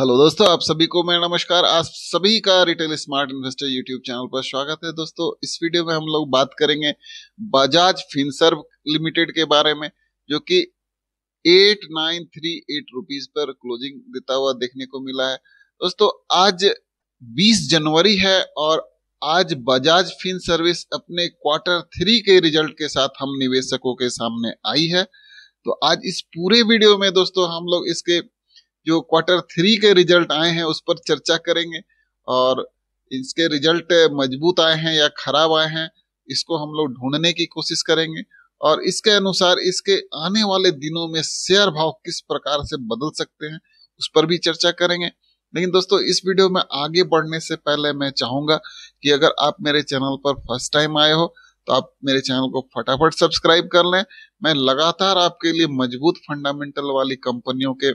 hello दोस्तों आप सभी को मेरा नमस्कार आप सभी का retail smart investor YouTube channel पर स्वागत है दोस्तों इस वीडियो में हम लोग बात करेंगे बजाज फिनसर्व लिमिटेड के बारे में जो कि 8938 नाइन रुपीज पर क्लोजिंग देता हुआ देखने को मिला है दोस्तों आज 20 जनवरी है और आज बजाज फिन सर्विस अपने क्वार्टर थ्री के रिजल्ट के साथ हम निवेशकों के सामने आई है तो आज इस पूरे वीडियो में दोस्तों हम लोग इसके जो क्वार्टर थ्री के रिजल्ट आए हैं उस पर चर्चा करेंगे और इसके रिजल्ट मजबूत आए हैं या खराब आए हैं इसको हम लोग ढूंढने की कोशिश करेंगे और इसके अनुसार इसके आने वाले दिनों में शेयर भाव किस प्रकार से बदल सकते हैं उस पर भी चर्चा करेंगे लेकिन दोस्तों इस वीडियो में आगे बढ़ने से पहले मैं चाहूंगा कि अगर आप मेरे चैनल पर फर्स्ट टाइम आए हो तो आप मेरे चैनल को फटाफट सब्सक्राइब कर लें मैं लगातार आपके लिए मजबूत फंडामेंटल वाली कंपनियों के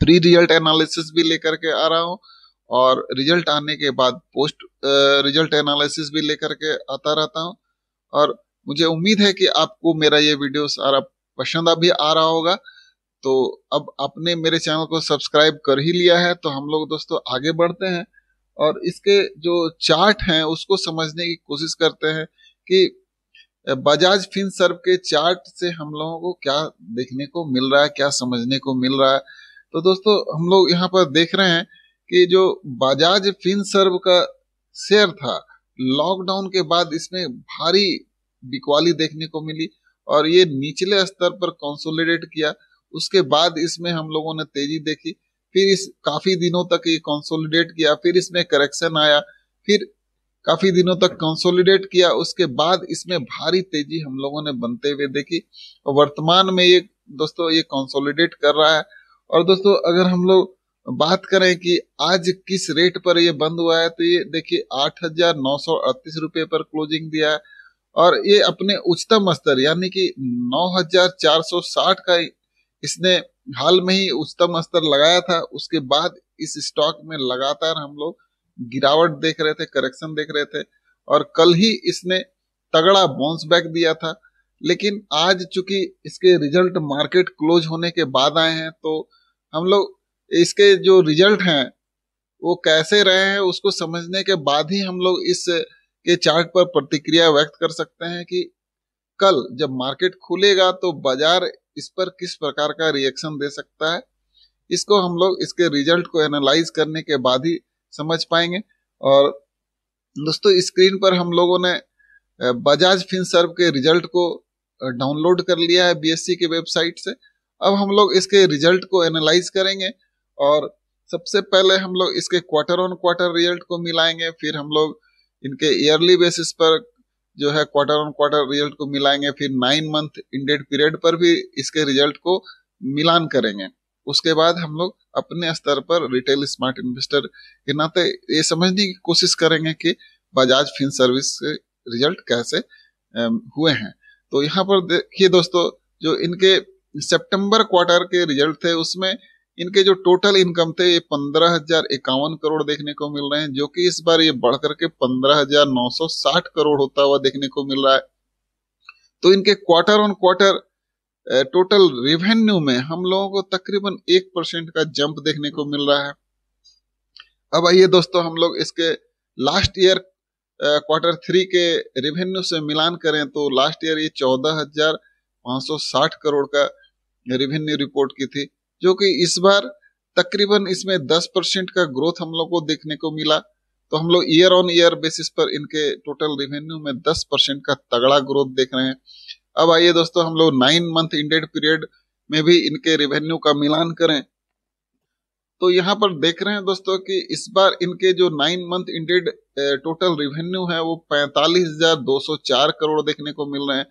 प्री रिजल्ट एनालिसिस भी लेकर के आ रहा हूँ और रिजल्ट आने के बाद पोस्ट रिजल्ट एनालिसिस भी लेकर के आता रहता हूँ और मुझे उम्मीद है कि आपको मेरा ये वीडियो सारा पसंद अभी आ रहा होगा तो अब आपने मेरे चैनल को सब्सक्राइब कर ही लिया है तो हम लोग दोस्तों आगे बढ़ते हैं और इसके जो चार्ट हैं उसको समझने की कोशिश करते हैं कि बजाज फिन सर्व के चार्ट से हम लोगों को क्या देखने को मिल रहा है क्या समझने को मिल रहा है तो दोस्तों हम लोग यहाँ पर देख रहे हैं कि जो बजाज फिन सर्व का शेयर था लॉकडाउन के बाद इसमें भारी बिकवाली देखने को मिली और ये निचले स्तर पर कंसोलिडेट किया उसके बाद इसमें हम लोगों ने तेजी देखी फिर इस काफी दिनों तक ये कंसोलिडेट किया फिर इसमें करेक्शन आया फिर काफी दिनों तक कंसोलिडेट किया उसके बाद इसमें भारी तेजी हम लोगों ने बनते हुए देखी वर्तमान में ये दोस्तों ये कंसोलिडेट कर रहा है और दोस्तों अगर हम लोग बात करें कि आज किस रेट पर ये बंद हुआ है तो ये देखिए आठ हजार नौ सौ अड़तीस रुपये पर क्लोजिंग दिया है और ये अपने उच्चतम स्तर यानी कि 9,460 का इसने हाल में ही उच्चतम स्तर लगाया था उसके बाद इस स्टॉक में लगातार हम लोग गिरावट देख रहे थे करेक्शन देख रहे थे और कल ही इसने तगड़ा बाउंस बैक दिया था लेकिन आज चूंकि इसके रिजल्ट मार्केट क्लोज होने के बाद आए हैं तो हम लोग इसके जो रिजल्ट हैं वो कैसे रहे हैं उसको समझने के बाद ही हम लोग इस के चार्ट पर प्रतिक्रिया व्यक्त कर सकते हैं कि कल जब मार्केट खुलेगा तो बाजार इस पर किस प्रकार का रिएक्शन दे सकता है इसको हम लोग इसके रिजल्ट को एनालाइज करने के बाद ही समझ पाएंगे और दोस्तों स्क्रीन पर हम लोगों ने बजाज फिनसर्व के रिजल्ट को डाउनलोड कर लिया है बीएससी के वेबसाइट से अब हम लोग इसके रिजल्ट को एनालाइज करेंगे और सबसे पहले हम लोग इसके क्वार्टर ऑन क्वार्टर रिजल्ट को मिलाएंगे फिर हम लोग इनके ईयरली बेसिस पर जो है क्वार्टर ऑन क्वार्टर रिजल्ट को मिलाएंगे फिर नाइन मंथ इंडेड पीरियड पर भी इसके रिजल्ट को मिलान करेंगे उसके बाद हम लोग अपने स्तर पर रिटेल स्मार्ट इन्वेस्टर के नाते ये समझने की कोशिश करेंगे कि बजाज फिन सर्विस के रिजल्ट कैसे हुए हैं तो यहाँ पर देखिए दोस्तों जो इनके सितंबर क्वार्टर के रिजल्ट थे उसमें इनके जो टोटल इनकम थे ये पंद्रह हजार इक्यावन करोड़ देखने को मिल रहे हैं जो कि इस बार ये बढ़कर के पंद्रह हजार नौ सौ साठ करोड़ होता हुआ देखने को मिल रहा है तो इनके quarter on quarter total revenue में हम लोगों को तकरीबन एक परसेंट का जंप देखने को मिल रहा है अब आइए दोस्तों हम लोग इसके लास्ट ईयर क्वार्टर थ्री के रेवेन्यू से मिलान करें तो लास्ट ईयर ये चौदह हजार पांच सौ साठ करोड़ का रेवेन्यू रिपोर्ट की थी जो कि इस बार तकरीबन इसमें 10 परसेंट का ग्रोथ हम लोग को देखने को मिला तो हम लोग ईयर ऑन ईयर बेसिस पर इनके टोटल रेवेन्यू में 10 परसेंट का तगड़ा ग्रोथ देख रहे हैं अब आइए दोस्तों हम लोग नाइन मंथ इंडेड पीरियड में भी इनके रेवेन्यू का मिलान करें तो यहाँ पर देख रहे हैं दोस्तों कि इस बार इनके जो nine month ended total revenue है वो पैंतालीस हजार दो सौ चार करोड़ देखने को मिल रहे हैं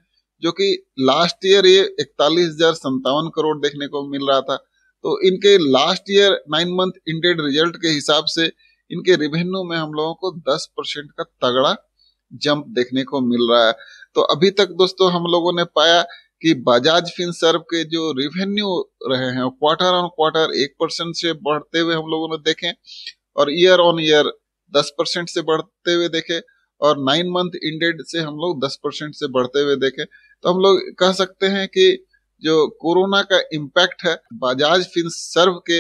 जो कि लास्ट ईयर ये इकतालीस हजार संतावन करोड़ देखने को मिल रहा था तो इनके last year nine month ended result के हिसाब से इनके रिवेन्यू में हम लोगों को दस परसेंट का तगड़ा जंप देखने को मिल रहा है तो अभी तक दोस्तों हम लोगों ने पाया कि बजाज फिनसर्व के जो रिवेन्यू रहे हैं क्वार्टर ऑन क्वार्टर एक परसेंट से बढ़ते हुए हम लोगों ने देखे और ईयर ऑन ईयर दस परसेंट से बढ़ते हुए देखे और नाइन मंथ इंडेड से हम लोग दस परसेंट से बढ़ते हुए देखे तो हम लोग कह सकते हैं कि जो कोरोना का इम्पैक्ट है बजाज फिन सर्व के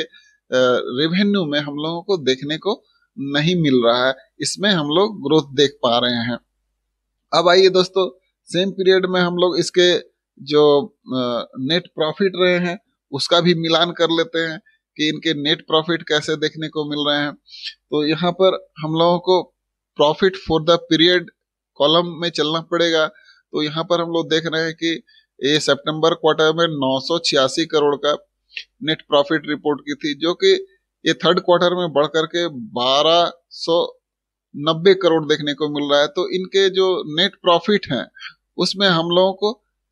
रेवेन्यू में हम लोगों को देखने को नहीं मिल रहा है इसमें हम लोग ग्रोथ देख पा रहे हैं अब आइए दोस्तों सेम पीरियड में हम लोग इसके जो नेट प्रॉफिट रहे हैं उसका भी मिलान कर लेते हैं कि इनके नेट प्रॉफिट कैसे देखने को मिल रहे हैं तो यहाँ पर हम लोगों को profit for the period column में चलना पड़ेगा तो यहाँ पर हम लोग देख रहे हैं कि ये सितंबर क्वार्टर में नौ करोड़ का नेट प्रॉफिट रिपोर्ट की थी जो कि ये थर्ड क्वार्टर में बढ़ करके बारह करोड़ देखने को मिल रहा है तो इनके जो नेट प्रॉफिट है उसमें हम लोगों को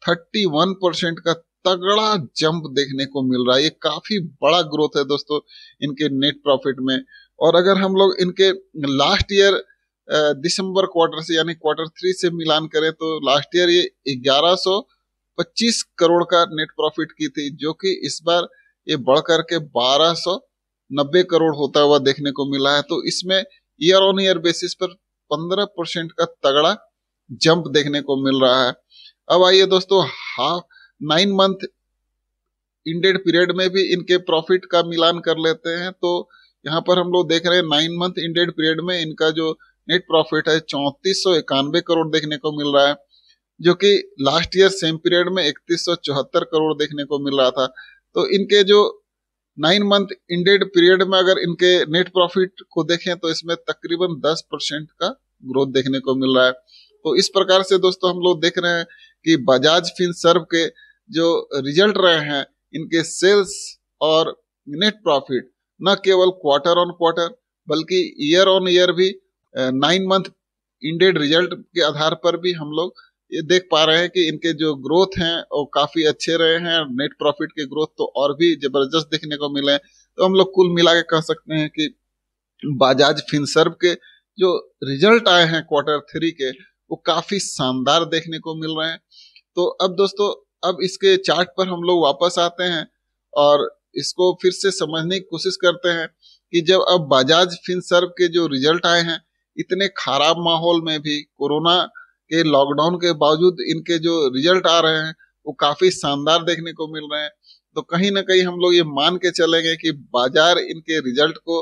31 परसेंट का तगड़ा जंप देखने को मिल रहा है ये काफी बड़ा ग्रोथ है दोस्तों इनके नेट प्रॉफिट में और अगर हम लोग इनके लास्ट ईयर दिसंबर क्वार्टर से यानी क्वार्टर थ्री से मिलान करें तो लास्ट ईयर ये 1125 करोड़ का नेट प्रॉफिट की थी जो कि इस बार ये बढ़कर के 1290 करोड़ होता हुआ देखने को मिला है तो इसमें ईयर ऑन ईयर बेसिस पर 15 परसेंट का तगड़ा जंप देखने को मिल रहा है अब आइए दोस्तों half nine month ended period में भी इनके प्रॉफिट का मिलान कर लेते हैं तो यहाँ पर हम लोग देख रहे हैं नाइन मंथ इंडेड पीरियड में इनका जो नेट प्रॉफिट है चौंतीस करोड़ देखने को मिल रहा है जो कि लास्ट ईयर सेम पीरियड में इकतीस सौ चौहत्तर करोड़ देखने को मिल रहा था तो इनके जो नाइन मंथ इंडेड पीरियड में अगर इनके नेट प्रॉफिट को देखें तो इसमें तकरीबन दस परसेंट का ग्रोथ देखने को मिल रहा है तो इस प्रकार से दोस्तों हम लोग देख रहे हैं कि बजाज फिन सर्व के जो रिजल्ट रहे हैं इनके सेल्स और नेट प्रॉफिट न केवल क्वार्टर ऑन क्वार्टर बल्कि ईयर ऑन ईयर भी नाइन मंथ इंडेड रिजल्ट के आधार पर भी हम लोग ये देख पा रहे हैं कि इनके जो ग्रोथ हैं वो काफी अच्छे रहे हैं नेट प्रॉफिट के ग्रोथ तो और भी जबरदस्त देखने को मिले हैं तो हम लोग कुल मिला के कह सकते हैं कि बाजाज फिनसर्व के जो रिजल्ट आए हैं क्वार्टर थ्री के वो काफी शानदार देखने को मिल रहे हैं तो अब दोस्तों अब इसके चार्ट पर हम लोग वापस आते हैं और इसको फिर से समझने की कोशिश करते हैं कि जब अब बाजाज फिनसर्व के जो रिजल्ट आए हैं इतने खराब माहौल में भी कोरोना के लॉकडाउन के बावजूद इनके जो रिजल्ट आ रहे हैं वो काफी शानदार देखने को मिल रहे हैं तो कहीं ना कहीं हम लोग ये मान के चलेंगे कि बाजार इनके रिजल्ट को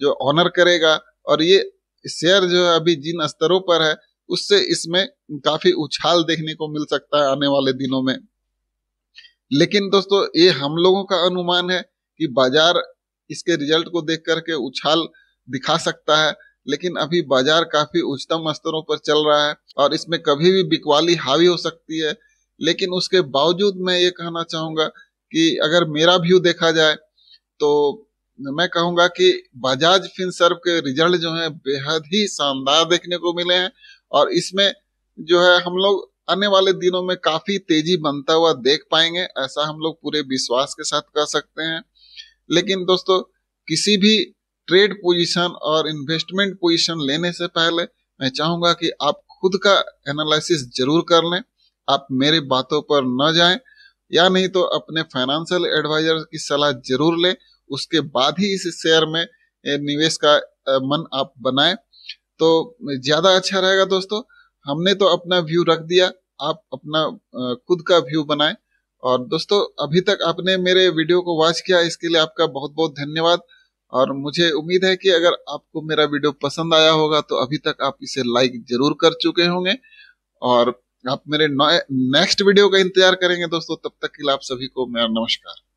जो ऑनर करेगा और ये शेयर जो है अभी जिन स्तरों पर है उससे इसमें काफी उछाल देखने को मिल सकता है आने वाले दिनों में लेकिन दोस्तों ये हम लोगों का अनुमान है कि बाजार इसके रिजल्ट को देख करके उछाल दिखा सकता है लेकिन अभी बाजार काफी उच्चतम स्तरों पर चल रहा है और इसमें कभी भी बिकवाली हावी हो सकती है लेकिन उसके बावजूद मैं ये कहना चाहूंगा कि अगर मेरा व्यू देखा जाए तो मैं कहूंगा कि बजाज फिनसर्व के रिजल्ट जो है बेहद ही शानदार देखने को मिले हैं और इसमें जो है हम लोग आने वाले दिनों में काफी तेजी बनता हुआ देख पाएंगे ऐसा हम लोग पूरे विश्वास के साथ कह सकते हैं लेकिन दोस्तों किसी भी ट्रेड पोजीशन और इन्वेस्टमेंट पोजीशन लेने से पहले मैं चाहूंगा कि आप खुद का एनालिसिस जरूर कर लें आप मेरे बातों पर न जाएं या नहीं तो अपने फाइनेंशियल एडवाइजर की सलाह जरूर लें उसके बाद ही इस शेयर में निवेश का मन आप बनाए तो ज़्यादा अच्छा रहेगा दोस्तों हमने तो अपना व्यू रख दिया आप अपना खुद का व्यू बनाएं और दोस्तों अभी तक आपने मेरे वीडियो को वॉच किया इसके लिए आपका बहुत बहुत धन्यवाद और मुझे उम्मीद है कि अगर आपको मेरा वीडियो पसंद आया होगा तो अभी तक आप इसे लाइक जरूर कर चुके होंगे और आप मेरे नेक्स्ट वीडियो का इंतजार करेंगे दोस्तों तब तक के लिए आप सभी को मेरा नमस्कार